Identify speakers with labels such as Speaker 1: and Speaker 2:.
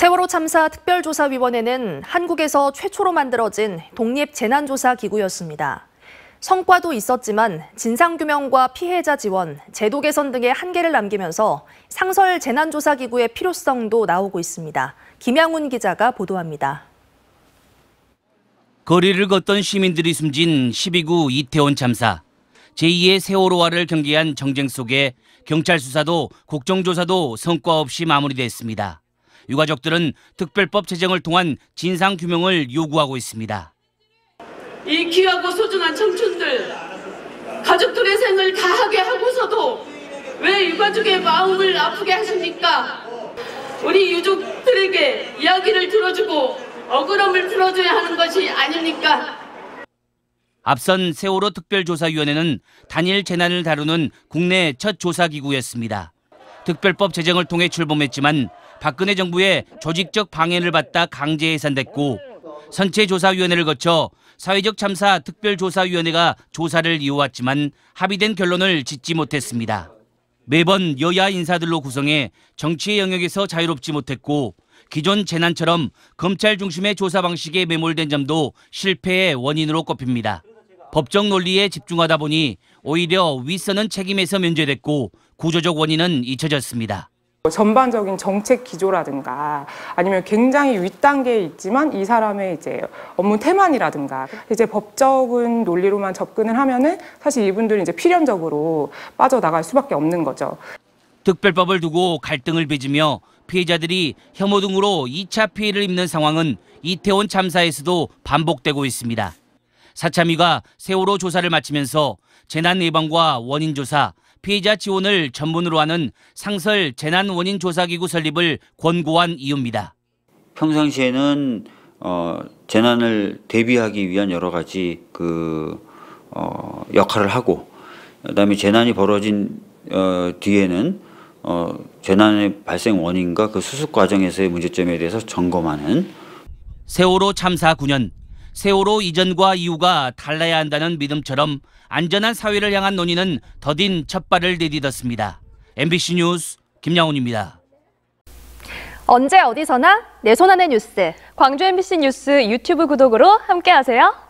Speaker 1: 세월호 참사 특별조사위원회는 한국에서 최초로 만들어진 독립재난조사기구였습니다. 성과도 있었지만 진상규명과 피해자 지원, 제도 개선 등의 한계를 남기면서 상설 재난조사기구의 필요성도 나오고 있습니다. 김양훈 기자가 보도합니다. 거리를 걷던 시민들이 숨진 12구 이태원 참사. 제2의 세월호화를 경계한 정쟁 속에 경찰 수사도 국정조사도 성과 없이 마무리됐습니다. 유가족들은 특별법 제정을 통한 진상 규명을 요구하고 있습니다.
Speaker 2: 이 귀하고 소중한 청춘들 가족들의 생을 다하게 하고서도 왜 유가족의 마음을 아프게 하십니까? 우리
Speaker 3: 유족들에게 이야기를 들어주고 억울함을 풀어줘야 하는 것이 아닙니까?
Speaker 1: 앞선 세월호 특별조사위원회는 단일 재난을 다루는 국내 첫 조사기구였습니다. 특별법 제정을 통해 출범했지만 박근혜 정부의 조직적 방해를 받다 강제 해산됐고 선체조사위원회를 거쳐 사회적 참사 특별조사위원회가 조사를 이어왔지만 합의된 결론을 짓지 못했습니다. 매번 여야 인사들로 구성해 정치의 영역에서 자유롭지 못했고 기존 재난처럼 검찰 중심의 조사 방식에 매몰된 점도 실패의 원인으로 꼽힙니다. 법적 논리에 집중하다 보니 오히려 윗선은 책임에서 면제됐고 구조적 원인은 잊혀졌습니다.
Speaker 2: 전반적인 정책 기조라든가 아니면 굉장히 윗단계에 있지만 이 사람의 이제 업무 태만이라든가 이제 법적인 논리로만 접근을 하면은 사실 이분들이 이제 필연적으로 빠져나갈 수밖에 없는 거죠.
Speaker 1: 특별법을 두고 갈등을 빚으며 피해자들이 혐오 등으로 2차 피해를 입는 상황은 이태원 참사에서도 반복되고 있습니다. 사참위가 세월호 조사를 마치면서 재난 예방과 원인 조사, 피해자 지원을 전문으로 하는 상설 재난 원인 조사 기구 설립을 권고한 이유입니다.
Speaker 3: 평상시에는 어, 재난을 대비하기 위한 여러 가지 그 어, 역할을 하고 그다음에 재난이 벌어진 어, 뒤에는 어, 재난의 발생 원인과 그 수습 과정에서의 문제점에 대해서 점검하는
Speaker 1: 세월호 참사
Speaker 3: 9년 세월호
Speaker 1: 이전과 이후가 달라야 한다는 믿음처럼 안전한 사회를 향한 논의는 더딘 첫발을 내딛었습니다. MBC 뉴스 김양훈입니다.
Speaker 2: 언제 어디서나 내 손안의 뉴스. 광주 MBC 뉴스 유튜브 구독으로 함께하세요.